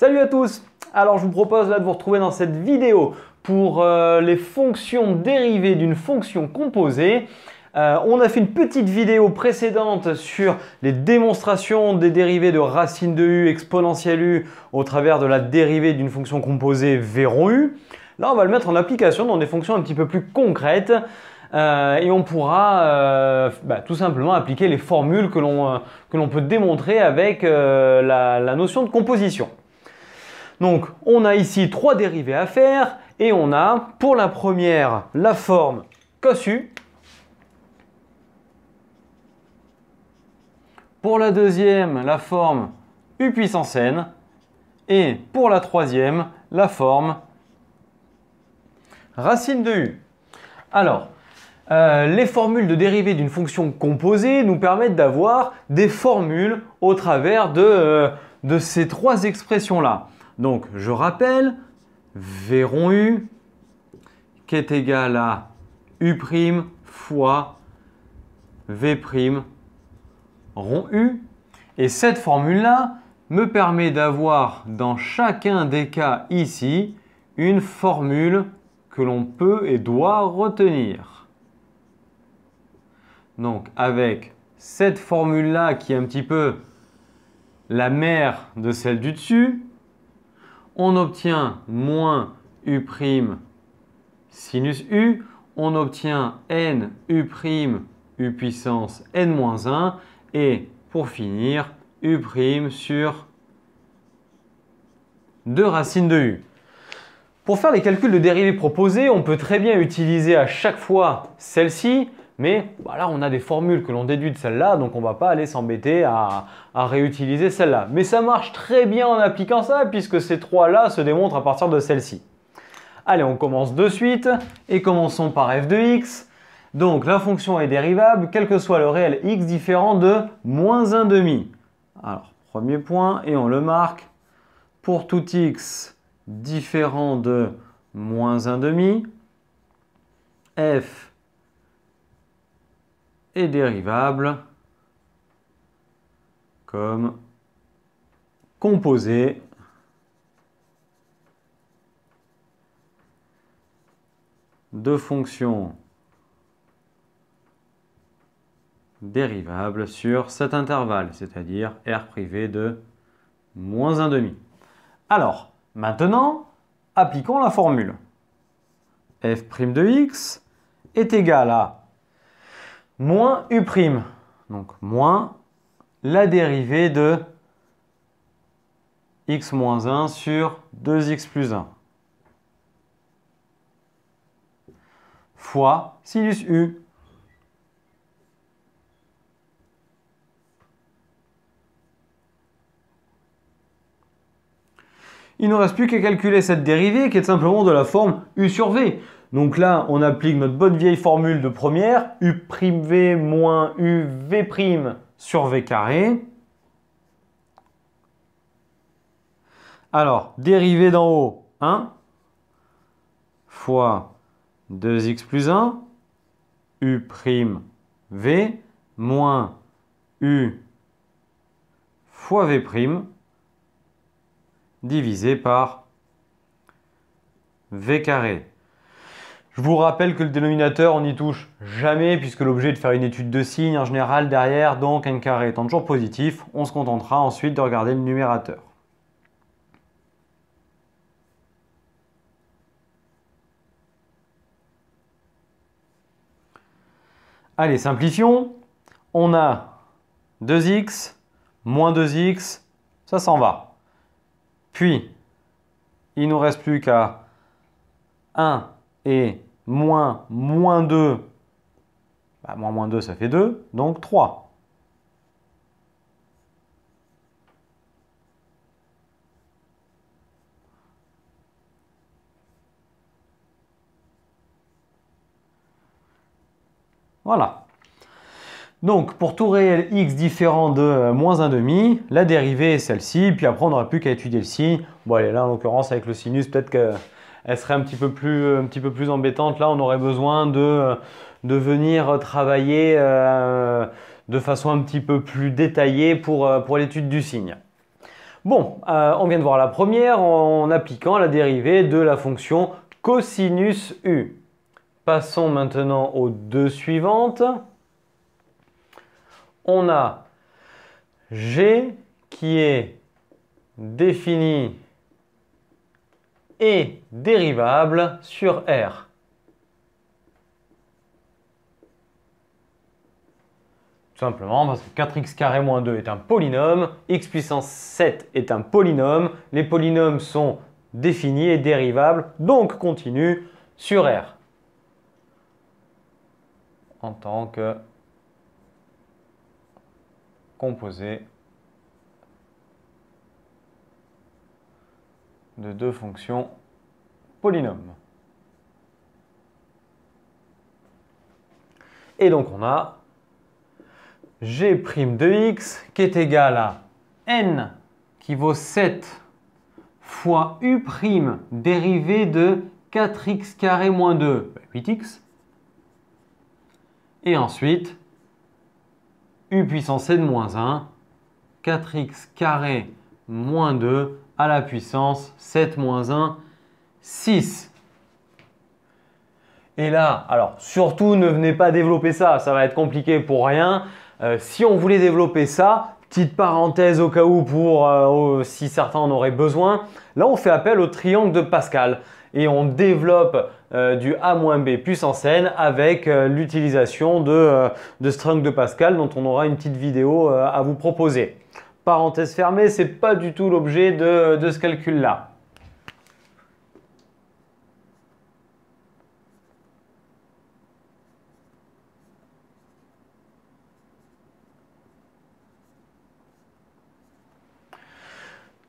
Salut à tous Alors je vous propose là de vous retrouver dans cette vidéo pour euh, les fonctions dérivées d'une fonction composée. Euh, on a fait une petite vidéo précédente sur les démonstrations des dérivées de racine de u exponentielle u au travers de la dérivée d'une fonction composée v u. Là, on va le mettre en application dans des fonctions un petit peu plus concrètes. Euh, et on pourra bah, tout simplement appliquer les formules que l'on peut démontrer avec la, notion de composition. Donc on a ici trois dérivées à faire et on a pour la première la forme cos Pour la deuxième, la forme u puissance n. Et pour la troisième, la forme racine de u. Alors, euh, les formules de dérivée d'une fonction composée nous permettent d'avoir des formules au travers de euh, ces trois expressions-là. Donc, je rappelle, V rond U qui est égal à U' fois V' rond U. Et cette formule-là me permet d'avoir dans chacun des cas ici une formule que l'on peut et doit retenir. Donc avec cette formule-là qui est un petit peu la mère de celle du dessus, on obtient moins u' sinus u, on obtient n u', u puissance n-1, et pour finir, u' sur 2 racines de u. Pour faire les calculs de dérivés proposés, on peut très bien utiliser à chaque fois celle-ci, mais voilà, bah on a des formules que l'on déduit de celle-là, donc on ne va pas aller s'embêter à, à, réutiliser celle-là. Mais ça marche très bien en appliquant ça, puisque ces trois-là se démontrent à partir de celle-ci. Allez, on commence de suite, et commençons par f de x. Donc la fonction est dérivable, quel que soit le réel x différent de moins 1 demi. Alors, premier point, et on le marque, pour tout x différent de moins 1 demi, f et dérivable comme composé de fonctions dérivables sur cet intervalle, c'est-à-dire R privé de moins demi. Alors, maintenant, appliquons la formule. f' de x est égal à moins U'. Donc moins la dérivée de x moins 1 sur 2x plus 1 fois sinus U. Il ne reste plus qu'à calculer cette dérivée qui est simplement de la forme U sur V. Donc là, on applique notre bonne vieille formule de première, U'V moins UV' sur V carré. Alors, dérivé d'en haut, 1 fois 2x plus 1, U'V moins U fois V' divisé par V carré je vous rappelle que le dénominateur, on n'y touche jamais puisque l'objet est de faire une étude de signes en général derrière, donc un carré étant toujours positif, on se contentera ensuite de regarder le numérateur. Allez, simplifions. On a 2x, moins 2x, ça s'en va. Puis, il nous reste plus qu'à 1 et moins moins 2, bah, moins moins 2 ça fait 2, donc 3. Voilà. Donc pour tout réel x différent de euh, moins 1 demi, la dérivée est celle-ci, puis après on n'aurait plus qu'à étudier le signe. Bon allez, là en l'occurrence avec le sinus, peut-être que elle serait un petit peu plus, embêtante. Là, on aurait besoin de, venir travailler euh, de façon un petit peu plus détaillée pour, euh, l'étude du signe. Bon, euh, on vient de voir la première en appliquant la dérivée de la fonction cosinus u. Passons maintenant aux deux suivantes. On a g qui est défini et dérivable sur R. Tout simplement parce que 4x carré 2 est un polynôme, x puissance 7 est un polynôme, les polynômes sont définis et dérivables, donc continus sur R. En tant que composé de deux fonctions polynômes. Et donc on a g' de x qui est égal à n qui vaut 7 fois u' dérivé de 4x carré moins 2, 8x. Et ensuite, u puissance n moins 1, 4x carré moins 2 à la puissance 7 moins 1, 6. Et là, alors surtout ne venez pas développer ça, ça va être compliqué pour rien. Euh, si on voulait développer ça, petite parenthèse au cas où pour euh, si certains en auraient besoin, là on fait appel au triangle de Pascal et on développe euh, du a moins b puissance n avec l'utilisation de, de, triangle de Pascal dont on aura une petite vidéo à vous proposer. Parenthèse fermée, c'est pas du tout l'objet de, de ce calcul-là.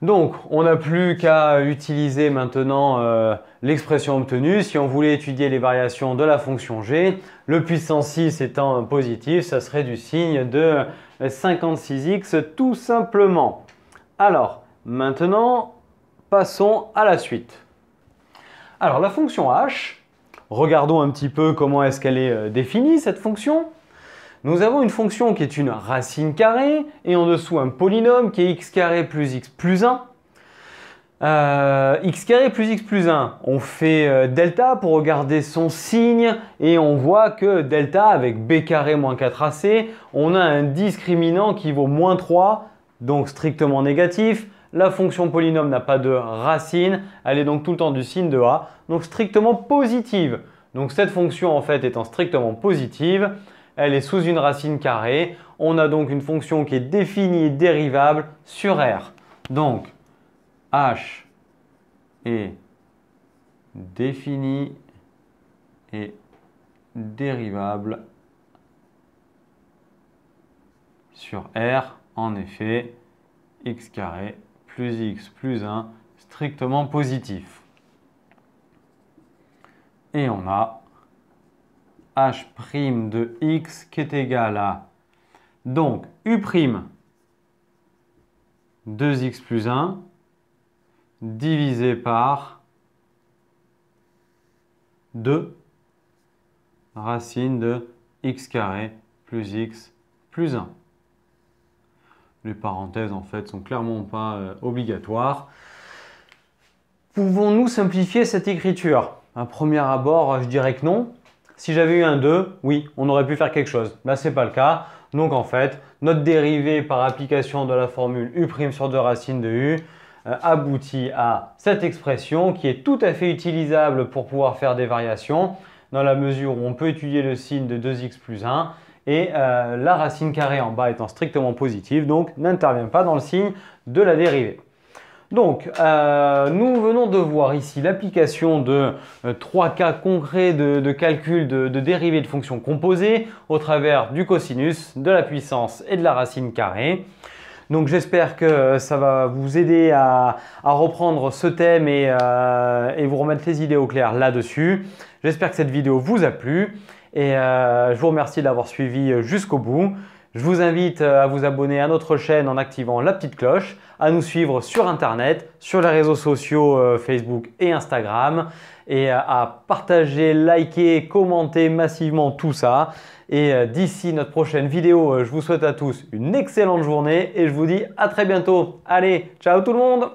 Donc, on n'a plus qu'à utiliser maintenant euh, l'expression obtenue. Si on voulait étudier les variations de la fonction g, le puissance 6 étant positif, ça serait du signe de 56x tout simplement. Alors, maintenant, passons à la suite. Alors, la fonction h, regardons un petit peu comment est-ce qu'elle est euh, définie, cette fonction. Nous avons une fonction qui est une racine carrée et en dessous un polynôme qui est x carré plus x plus 1. Euh, x carré plus x plus 1, on fait euh, delta pour regarder son signe et on voit que delta avec b carré moins 4ac, on a un discriminant qui vaut moins 3, donc strictement négatif. La fonction polynôme n'a pas de racine, elle est donc tout le temps du signe de a, donc strictement positive. Donc cette fonction en fait étant strictement positive, elle est sous une racine carrée. On a donc une fonction qui est définie et dérivable sur R. Donc, H est définie et dérivable sur R. En effet, x carré plus x plus 1 strictement positif. Et on a h' de x qui est égal à donc u' prime 2x plus 1 divisé par 2 racine de x carré plus x plus 1. Les parenthèses en fait sont clairement pas euh, obligatoires. Pouvons-nous simplifier cette écriture un premier abord, je dirais que non, si j'avais eu un 2, oui, on aurait pu faire quelque chose. Là, n'est pas le cas. Donc en fait, notre dérivée par application de la formule U' sur 2 racines de U euh, aboutit à cette expression qui est tout à fait utilisable pour pouvoir faire des variations dans la mesure où on peut étudier le signe de 2x plus 1 et euh, la racine carrée en bas étant strictement positive, donc n'intervient pas dans le signe de la dérivée. Donc, euh, nous venons de voir ici l'application de euh, trois cas concrets de, calcul de, dérivés de fonctions composées au travers du cosinus, de la puissance et de la racine carrée. Donc j'espère que euh, ça va vous aider à, reprendre ce thème et, vous remettre les idées au clair là-dessus. J'espère que cette vidéo vous a plu et je vous remercie de l'avoir suivi jusqu'au bout. Je vous invite euh, à vous abonner à notre chaîne en activant la petite cloche, à nous suivre sur Internet, sur les réseaux sociaux euh, Facebook et Instagram, et euh, à partager, liker, commenter massivement tout ça. Et d'ici notre prochaine vidéo, je vous souhaite à tous une excellente journée et je vous dis à très bientôt. Allez, ciao tout le monde